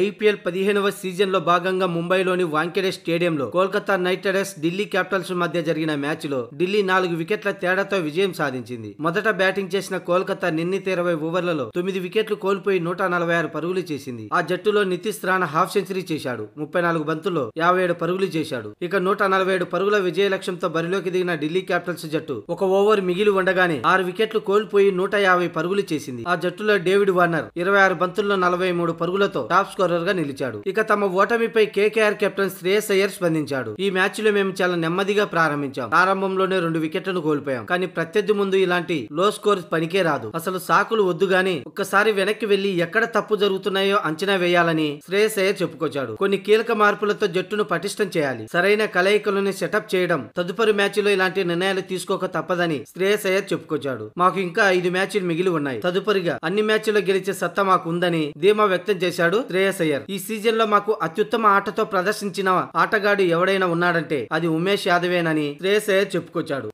IPL పదిహేనవ సీజన్లో భాగంగా ముంబైలోని వాంకెడే స్టేడియంలో Kolkata Knight Riders Delhi Capitals మధ్య జరిగిన మ్యాచ్లో ఢిల్లీ నాలుగు వికెట్ల తేడాతో విజయం సాధించింది మొదట బ్యాటింగ్ చేసిన కోల్కతా నిన్నీత ఇరవై ఓవర్లలో తొమ్మిది వికెట్లు కోల్పోయి నూట నలభై ఆరు పరుగులు చేసింది ఆ జట్టులో నితీష్ రాణా హాఫ్ సెంచరీ చేశాడు ముప్పై నాలుగు బంతుల్లో యాభై ఏడు పరుగులు చేశాడు ఇక నూట నలభై ఏడు పరుగుల విజయ లక్ష్యంతో బరిలోకి దిగిన ఢిల్లీ క్యాపిటల్స్ జట్టు ఒక ఓవర్ మిగిలి ఉండగానే ఆరు వికెట్లు కోల్పోయి నూట యాభై పరుగులు చేసింది ఆ జట్టులో డేవిడ్ వార్నర్ ఇరవై ఆరు బంతుల్లో నలభై మూడు పరుగులతో టాప్ స్కోరర్ గా నిలిచాడు ఇక తమ ఓటమిపై కేకేఆర్ కెప్టెన్ శ్రేయస్ అయ్యర్ స్పందించాడు ఈ మ్యాచ్ లో మేము చాలా నెమ్మదిగా ప్రారంభించాం ప్రారంభంలోనే రెండు వికెట్లను కోల్పోయాం కానీ ప్రత్యర్థి ముందు ఇలాంటి లో స్కోర్ పనికే రాదు అసలు సాకులు వద్దు గాని ఒక్కసారి వెనక్కి వెళ్లి ఎక్కడ తప్పు జరుగుతున్నాయో అంచనా వేయాలని శ్రేయస్ అయ్యర్ చెప్పుకొచ్చాడు కొన్ని కీలక మార్పులతో జట్టును పటిష్టం చేయాలి సరైన కలయికలను సెటప్ చేయడం తదుపరి మ్యాచ్ లో ఇలాంటి నిర్ణయాలు తీసుకోక తప్పదని శ్రేయస్ అయ్యర్ చెప్పుకొచ్చాడు మాకు ఇంకా ఐదు మ్యాచ్లు మిగిలి ఉన్నాయి తదుపరిగా అన్ని మ్యాచ్ లో గెలిచే సత్తా మాకు ఉందని ధీమా వ్యక్తం చేశాడు శ్రేయస్ శ్రేయస్ అయ్యర్ ఈ సీజన్ లో మాకు అత్యుత్తమ ఆటతో ప్రదర్శించిన ఆటగాడు ఎవడైనా ఉన్నాడంటే అది ఉమేష్ యాదవేనని శ్రేయస్ అయ్యర్ చెప్పుకొచ్చాడు